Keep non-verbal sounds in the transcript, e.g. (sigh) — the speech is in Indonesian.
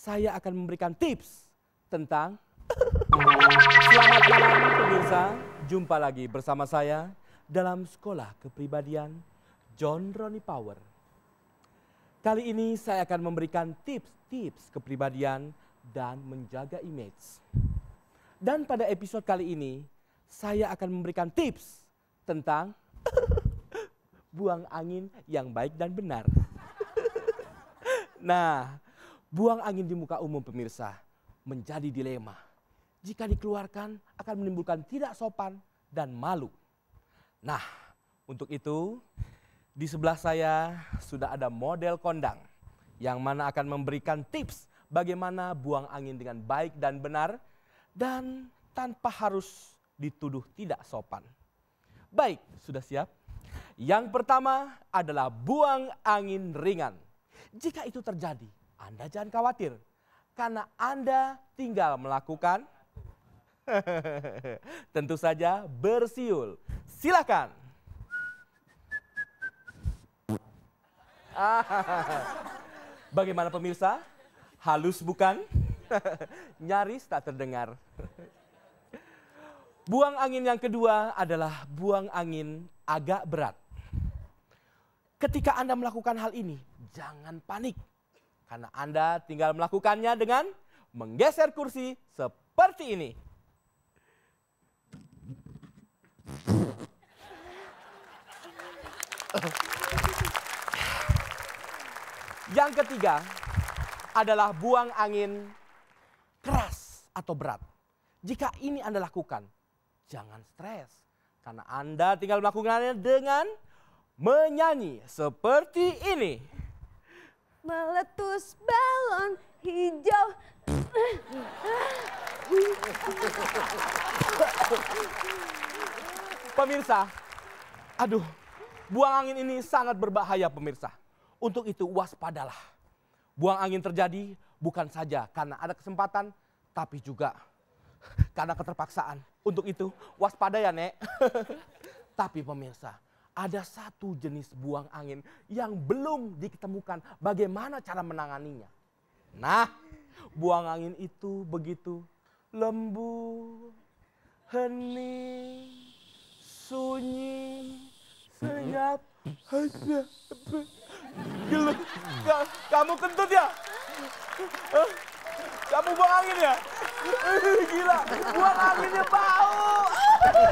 saya akan memberikan tips tentang (laughs) Selamat malam pemirsa, jumpa lagi bersama saya dalam Sekolah Kepribadian John Ronnie Power. Kali ini saya akan memberikan tips-tips kepribadian dan menjaga image. Dan pada episode kali ini saya akan memberikan tips tentang (laughs) buang angin yang baik dan benar. (laughs) nah, Buang angin di muka umum pemirsa menjadi dilema. Jika dikeluarkan akan menimbulkan tidak sopan dan malu. Nah, untuk itu di sebelah saya sudah ada model kondang yang mana akan memberikan tips bagaimana buang angin dengan baik dan benar dan tanpa harus dituduh tidak sopan. Baik, sudah siap? Yang pertama adalah buang angin ringan. Jika itu terjadi, anda jangan khawatir. Karena Anda tinggal melakukan (laughs) tentu saja bersiul. Silakan. (laughs) Bagaimana pemirsa? Halus bukan? (laughs) Nyaris tak terdengar. Buang angin yang kedua adalah buang angin agak berat. Ketika Anda melakukan hal ini, jangan panik. Karena Anda tinggal melakukannya dengan menggeser kursi seperti ini. Yang ketiga adalah buang angin keras atau berat. Jika ini Anda lakukan, jangan stres. Karena Anda tinggal melakukannya dengan menyanyi seperti ini meletus balon hijau. Pemirsa, aduh, buang angin ini sangat berbahaya pemirsa. Untuk itu waspadalah. Buang angin terjadi bukan saja karena ada kesempatan, tapi juga karena keterpaksaan. Untuk itu waspada ya Nek. (laughs) tapi pemirsa, ada satu jenis buang angin yang belum diketemukan bagaimana cara menanganinya. Nah, buang angin itu begitu lembut, hening, sunyi, senyap, hanya Kamu kentut ya? Kamu buang angin ya? (laughs) Gila, buang anginnya bau.